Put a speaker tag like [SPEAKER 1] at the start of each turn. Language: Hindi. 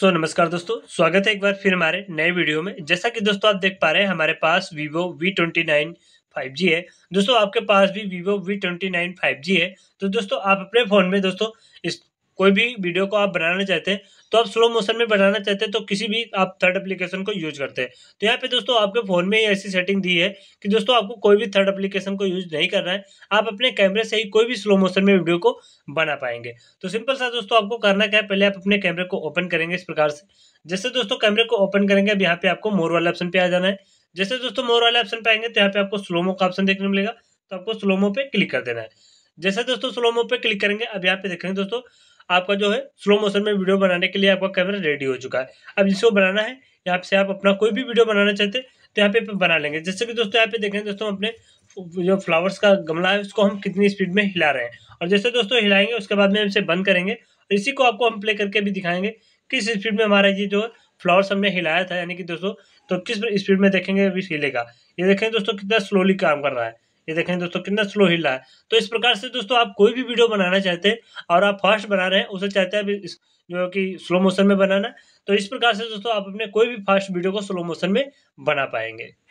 [SPEAKER 1] सो so, नमस्कार दोस्तों स्वागत है एक बार फिर हमारे नए वीडियो में जैसा कि दोस्तों आप देख पा रहे हैं हमारे पास vivo V twenty nine five G है दोस्तों आपके पास भी vivo V twenty nine five G है तो दोस्तों आप अपने फ़ोन में दोस्तों इस कोई भी वीडियो को आप बनाना चाहते हैं तो आप स्लो मोशन में बनाना चाहते हैं तो किसी भी आप थर्ड एप्लीकेशन को यूज करते हैं तो यहाँ पे दोस्तों आपके फ़ोन में ही ऐसी सेटिंग दी है कि दोस्तों आपको कोई भी थर्ड एप्लीकेशन को यूज नहीं करना है आप अपने कैमरे से ही कोई भी स्लो मोशन में वीडियो को बना पाएंगे तो सिंपल सा दोस्तों आपको करना क्या है पहले आप अपने कैमरे को ओपन करेंगे इस प्रकार से जैसे दोस्तों कैमरे को ओपन करेंगे अब यहाँ पे आपको मोर वाले ऑप्शन पे आ जाना है जैसे दोस्तों मोर वाले ऑप्शन पे आएंगे तो यहाँ पे आपको स्लोमो का ऑप्शन देखने मिलेगा तो आपको स्लोमो पे क्लिक कर देना है जैसे दोस्तों स्लोमो पे क्लिक करेंगे अब यहाँ पे देखेंगे दोस्तों आपका जो है स्लो मोशन में वीडियो बनाने के लिए आपका कैमरा रेडी हो चुका है अब जिसको बनाना है यहाँ से आप अपना कोई भी वीडियो बनाना चाहते तो यहाँ पे बना लेंगे जैसे कि दोस्तों यहाँ पे देखें दोस्तों अपने जो फ्लावर्स का गमला है उसको हम कितनी स्पीड में हिला रहे हैं और जैसे दोस्तों हिलाएंगे उसके बाद में इसे बंद करेंगे और इसी को आपको हम प्ले करके भी दिखाएंगे किस स्पीड में हमारा ये जो फ्लावर्स हमने हिलाया था यानी कि दोस्तों तो किस स्पीड में देखेंगे अभी हिलेगा ये देखेंगे दोस्तों कितना स्लोली काम कर रहा है ये देखें दोस्तों कितना स्लो हिल रहा है तो इस प्रकार से दोस्तों आप कोई भी वीडियो बनाना चाहते हैं और आप फास्ट बना रहे हैं उसे चाहते हैं अभी जो कि स्लो मोशन में बनाना तो इस प्रकार से दोस्तों आप अपने कोई भी फास्ट वीडियो को स्लो मोशन में बना पाएंगे